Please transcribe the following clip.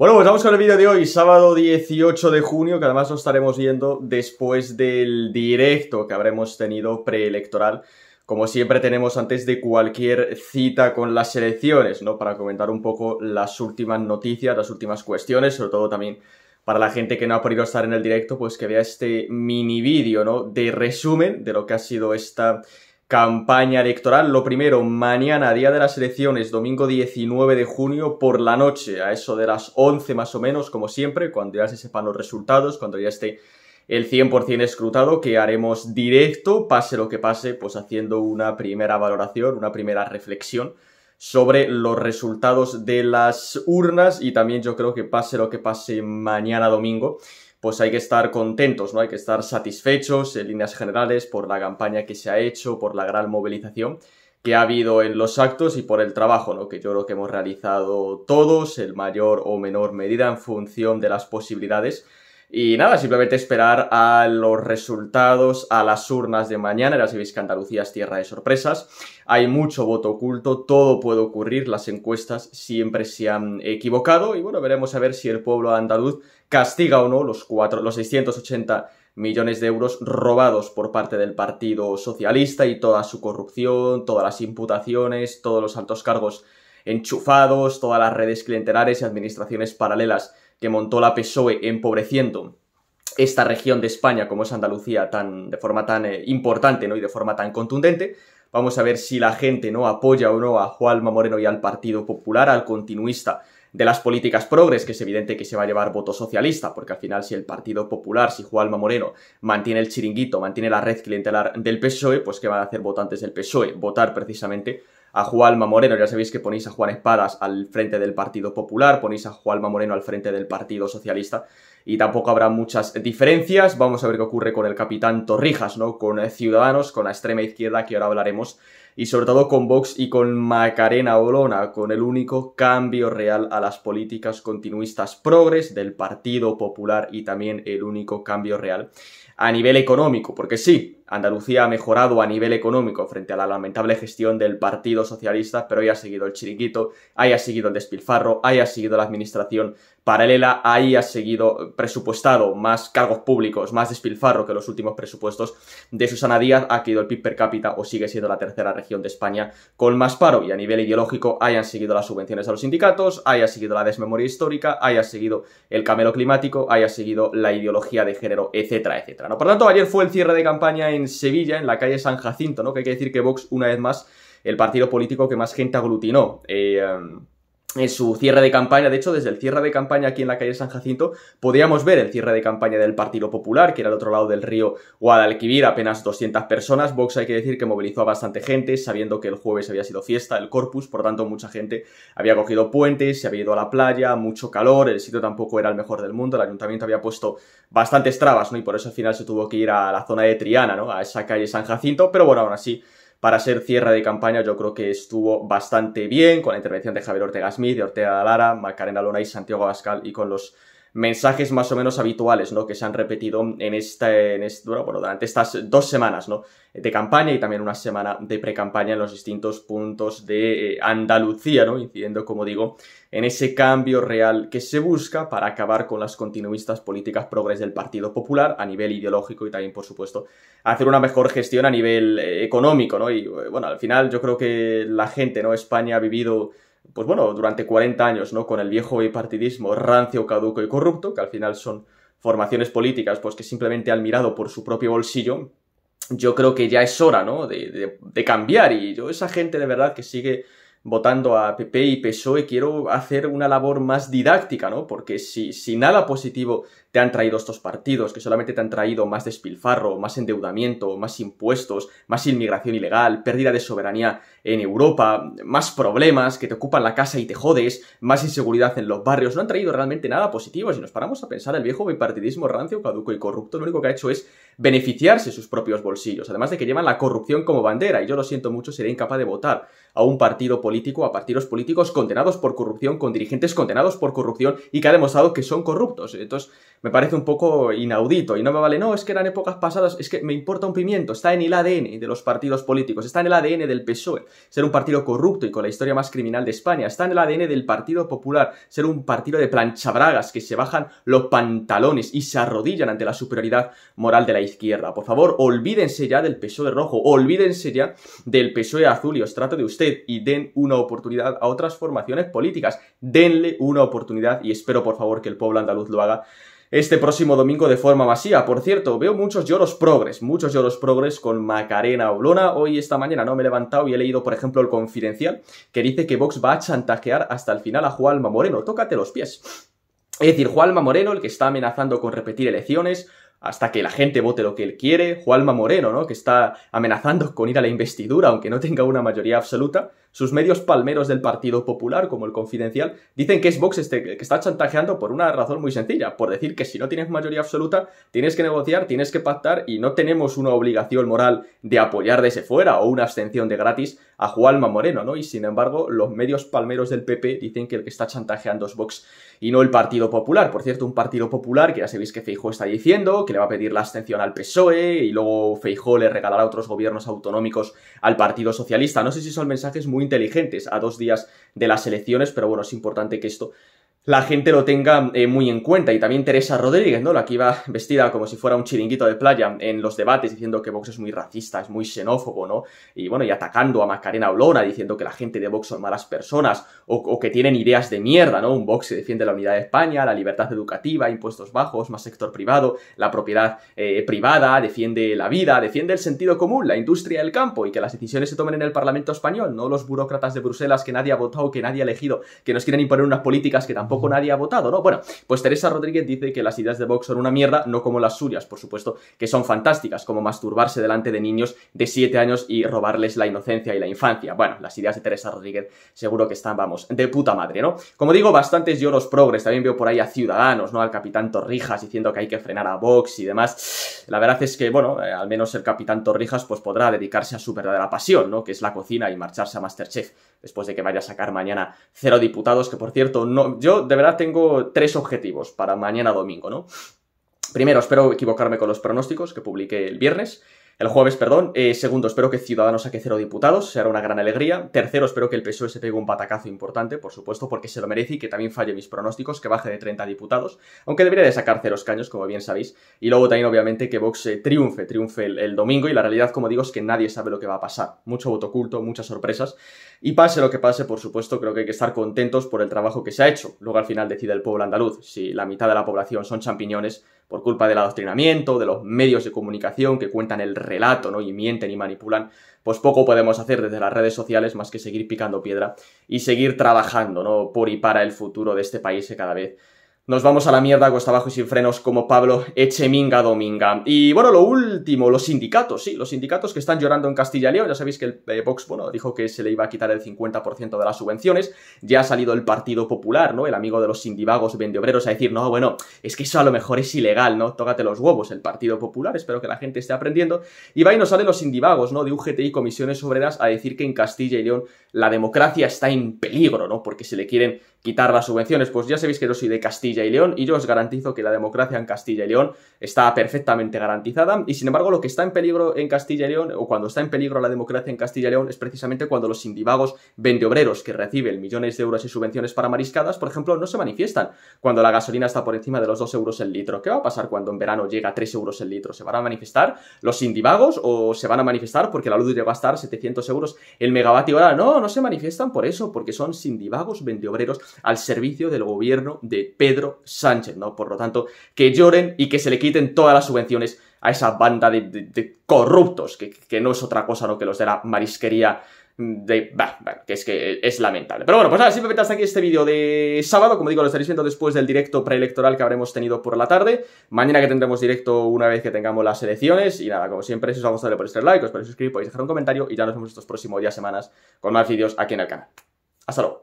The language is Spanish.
Bueno, pues vamos con el vídeo de hoy, sábado 18 de junio, que además lo estaremos viendo después del directo que habremos tenido preelectoral. Como siempre tenemos antes de cualquier cita con las elecciones, ¿no? Para comentar un poco las últimas noticias, las últimas cuestiones, sobre todo también para la gente que no ha podido estar en el directo, pues que vea este mini vídeo, ¿no? De resumen de lo que ha sido esta campaña electoral. Lo primero, mañana, día de las elecciones, domingo 19 de junio, por la noche, a eso de las 11 más o menos, como siempre, cuando ya se sepan los resultados, cuando ya esté el 100% escrutado, que haremos directo, pase lo que pase, pues haciendo una primera valoración, una primera reflexión sobre los resultados de las urnas y también yo creo que pase lo que pase mañana domingo pues hay que estar contentos, ¿no? Hay que estar satisfechos en líneas generales por la campaña que se ha hecho, por la gran movilización que ha habido en los actos y por el trabajo, ¿no? Que yo creo que hemos realizado todos, en mayor o menor medida, en función de las posibilidades y nada, simplemente esperar a los resultados, a las urnas de mañana. Ya sabéis que Andalucía es tierra de sorpresas. Hay mucho voto oculto, todo puede ocurrir, las encuestas siempre se han equivocado. Y bueno, veremos a ver si el pueblo andaluz castiga o no los, cuatro, los 680 millones de euros robados por parte del Partido Socialista y toda su corrupción, todas las imputaciones, todos los altos cargos enchufados, todas las redes clientelares y administraciones paralelas que montó la PSOE empobreciendo esta región de España como es Andalucía tan, de forma tan eh, importante ¿no? y de forma tan contundente. Vamos a ver si la gente no apoya o no a Juanma Moreno y al Partido Popular, al continuista de las políticas progres, que es evidente que se va a llevar voto socialista, porque al final si el Partido Popular, si Juanma Moreno mantiene el chiringuito, mantiene la red clientelar del PSOE, pues que van a hacer votantes del PSOE? Votar precisamente a Juanma Moreno, ya sabéis que ponéis a Juan Espadas al frente del Partido Popular, ponéis a Juanma Moreno al frente del Partido Socialista y tampoco habrá muchas diferencias. Vamos a ver qué ocurre con el capitán Torrijas, ¿no? Con Ciudadanos, con la extrema izquierda que ahora hablaremos y sobre todo con Vox y con Macarena Olona, con el único cambio real a las políticas continuistas progres del Partido Popular y también el único cambio real a nivel económico, porque sí, Andalucía ha mejorado a nivel económico frente a la lamentable gestión del Partido Socialista, pero ahí ha seguido el Chiringuito, haya ha seguido el despilfarro, haya ha seguido la administración paralela, ahí ha seguido eh, presupuestado más cargos públicos, más despilfarro que los últimos presupuestos de Susana Díaz, ha caído el PIB per cápita o sigue siendo la tercera región de España con más paro y a nivel ideológico hayan seguido las subvenciones a los sindicatos, haya seguido la desmemoria histórica, haya seguido el camelo climático, haya seguido la ideología de género, etcétera, etcétera. ¿no? Por tanto, ayer fue el cierre de campaña en Sevilla, en la calle San Jacinto, ¿no? Que hay que decir que Vox, una vez más, el partido político que más gente aglutinó. Eh, em, en su cierre de campaña. De hecho, desde el cierre de campaña aquí en la calle San Jacinto podíamos ver el cierre de campaña del Partido Popular, que era al otro lado del río Guadalquivir, apenas 200 personas. Vox hay que decir que movilizó a bastante gente, sabiendo que el jueves había sido fiesta, el Corpus, por tanto mucha gente había cogido puentes, se había ido a la playa, mucho calor, el sitio tampoco era el mejor del mundo, el ayuntamiento había puesto bastantes trabas, ¿no? Y por eso al final se tuvo que ir a la zona de Triana, ¿no? A esa calle San Jacinto, pero bueno, aún así para ser cierre de campaña yo creo que estuvo bastante bien con la intervención de Javier Ortega Smith, de Ortega Lara, Macarena Lona y Santiago Abascal y con los mensajes más o menos habituales, ¿no? Que se han repetido en esta, en este, bueno, durante estas dos semanas, ¿no? De campaña y también una semana de pre-campaña en los distintos puntos de eh, Andalucía, ¿no? Incidiendo, como digo, en ese cambio real que se busca para acabar con las continuistas políticas progres del Partido Popular a nivel ideológico y también, por supuesto, hacer una mejor gestión a nivel eh, económico, ¿no? Y eh, bueno, al final yo creo que la gente, ¿no? España ha vivido pues bueno, durante 40 años, ¿no? Con el viejo bipartidismo rancio, caduco y corrupto, que al final son formaciones políticas, pues que simplemente han mirado por su propio bolsillo, yo creo que ya es hora, ¿no? De, cambiar. Y yo, esa gente de verdad que sigue votando a PP y PSOE, quiero hacer una labor más didáctica, ¿no? Porque si, si, nada positivo te han traído estos partidos, que solamente te han traído más despilfarro, más endeudamiento, más impuestos, más inmigración ilegal, pérdida de soberanía en Europa, más problemas que te ocupan la casa y te jodes, más inseguridad en los barrios, no han traído realmente nada positivo. Si nos paramos a pensar, el viejo bipartidismo rancio, caduco y corrupto, lo único que ha hecho es beneficiarse sus propios bolsillos, además de que llevan la corrupción como bandera, y yo lo siento mucho, sería incapaz de votar a un partido político, a partidos políticos condenados por corrupción, con dirigentes condenados por corrupción y que ha demostrado que son corruptos. Entonces, me parece un poco inaudito y no me vale, no, es que eran épocas pasadas, es que me importa un pimiento, está en el ADN de los partidos políticos, está en el ADN del PSOE, ser un partido corrupto y con la historia más criminal de España. Está en el ADN del Partido Popular, ser un partido de planchabragas que se bajan los pantalones y se arrodillan ante la superioridad moral de la izquierda. Por favor, olvídense ya del PSOE rojo, olvídense ya del PSOE azul y os trato de usted y den una oportunidad a otras formaciones políticas. Denle una oportunidad y espero por favor que el pueblo andaluz lo haga este próximo domingo de forma masiva. Por cierto, veo muchos lloros progres, muchos lloros progres con Macarena Olona. Hoy, esta mañana, no me he levantado y he leído, por ejemplo, el Confidencial, que dice que Vox va a chantajear hasta el final a Juanma Moreno. Tócate los pies. Es decir, Juanma Moreno, el que está amenazando con repetir elecciones, hasta que la gente vote lo que él quiere, Juanma Moreno, ¿no? que está amenazando con ir a la investidura, aunque no tenga una mayoría absoluta, sus medios palmeros del Partido Popular, como el Confidencial, dicen que es Vox este, que está chantajeando por una razón muy sencilla, por decir que si no tienes mayoría absoluta, tienes que negociar, tienes que pactar y no tenemos una obligación moral de apoyar desde fuera o una abstención de gratis a Juanma Moreno, ¿no? Y sin embargo, los medios palmeros del PP dicen que el que está chantajeando es Vox y no el Partido Popular. Por cierto, un Partido Popular que ya sabéis que Feijó está diciendo, que le va a pedir la abstención al PSOE y luego Feijó le regalará otros gobiernos autonómicos al Partido Socialista. No sé si son mensajes muy inteligentes a dos días de las elecciones, pero bueno, es importante que esto la gente lo tenga eh, muy en cuenta. Y también Teresa Rodríguez, ¿no? La que iba vestida como si fuera un chiringuito de playa en los debates, diciendo que Vox es muy racista, es muy xenófobo, ¿no? Y bueno, y atacando a Macarena Olona, diciendo que la gente de Vox son malas personas o, que tienen ideas de mierda, ¿no? Un Vox se defiende la unidad de España, la libertad educativa, impuestos bajos, más sector privado, la propiedad eh, privada, defiende la vida, defiende el sentido común, la industria del campo y que las decisiones se tomen en el Parlamento español, no los burócratas de Bruselas que nadie ha votado, que nadie ha elegido, que nos quieren imponer unas políticas que tampoco tampoco nadie ha votado, ¿no? Bueno, pues Teresa Rodríguez dice que las ideas de Vox son una mierda, no como las suyas, por supuesto, que son fantásticas, como masturbarse delante de niños de 7 años y robarles la inocencia y la infancia. Bueno, las ideas de Teresa Rodríguez seguro que están, vamos, de puta madre, ¿no? Como digo, bastantes lloros progres, también veo por ahí a Ciudadanos, ¿no? Al capitán Torrijas diciendo que hay que frenar a Vox y demás. La verdad es que, bueno, eh, al menos el capitán Torrijas pues podrá dedicarse a su verdadera pasión, ¿no? Que es la cocina y marcharse a Masterchef después de que vaya a sacar mañana cero diputados, que por cierto, no, yo de verdad tengo tres objetivos para mañana domingo, ¿no? Primero, espero equivocarme con los pronósticos que publiqué el viernes. El jueves, perdón. Eh, segundo, espero que Ciudadanos saque cero diputados, será una gran alegría. Tercero, espero que el PSOE se pegue un patacazo importante, por supuesto, porque se lo merece y que también falle mis pronósticos, que baje de 30 diputados, aunque debería de sacar cero caños, como bien sabéis. Y luego también, obviamente, que Vox eh, triunfe, triunfe el, domingo. Y la realidad, como digo, es que nadie sabe lo que va a pasar. Mucho voto oculto, muchas sorpresas. Y pase lo que pase, por supuesto, creo que hay que estar contentos por el trabajo que se ha hecho. Luego al final decide el pueblo andaluz. Si la mitad de la población son champiñones por culpa del adoctrinamiento, de los medios de comunicación que cuentan el relato, ¿no? Y mienten y manipulan, pues poco podemos hacer desde las redes sociales más que seguir picando piedra y seguir trabajando, ¿no? Por y para el futuro de este país cada vez nos vamos a la mierda, cuesta abajo y sin frenos, como Pablo Echeminga Dominga. Y bueno, lo último, los sindicatos, sí, los sindicatos que están llorando en Castilla y León. Ya sabéis que el eh, Vox, bueno, dijo que se le iba a quitar el 50% de las subvenciones. Ya ha salido el Partido Popular, ¿no? El amigo de los sindivagos vende obreros a decir, no, bueno, es que eso a lo mejor es ilegal, ¿no? Tócate los huevos, el Partido Popular. Espero que la gente esté aprendiendo. Y va y nos salen los sindivagos, ¿no? De UGTI, y comisiones obreras a decir que en Castilla y León la democracia está en peligro, ¿no? Porque se le quieren quitar las subvenciones. Pues ya sabéis que yo soy de Castilla y León y yo os garantizo que la democracia en Castilla y León está perfectamente garantizada y sin embargo lo que está en peligro en Castilla y León o cuando está en peligro la democracia en Castilla y León es precisamente cuando los sindivagos vendeobreros que reciben millones de euros y subvenciones para mariscadas, por ejemplo, no se manifiestan cuando la gasolina está por encima de los 2 euros el litro. ¿Qué va a pasar cuando en verano llega a 3 euros el litro? ¿Se van a manifestar los sindivagos o se van a manifestar porque la luz va a estar 700 euros el megavatio hora? No, no se manifiestan por eso, porque son sindivagos vendeobreros al servicio del gobierno de Pedro Sánchez, ¿no? Por lo tanto, que lloren y que se le quiten todas las subvenciones a esa banda de, corruptos, que, no es otra cosa ¿no? que los de la marisquería de... Bah, que es que es lamentable. Pero bueno, pues nada, simplemente hasta aquí este vídeo de sábado. Como digo, lo estaréis viendo después del directo preelectoral que habremos tenido por la tarde. Mañana que tendremos directo una vez que tengamos las elecciones. Y nada, como siempre, si os ha gustado, por este like, os podéis suscribir, podéis dejar un comentario y ya nos vemos estos próximos días, semanas, con más vídeos aquí en el canal. Hasta luego.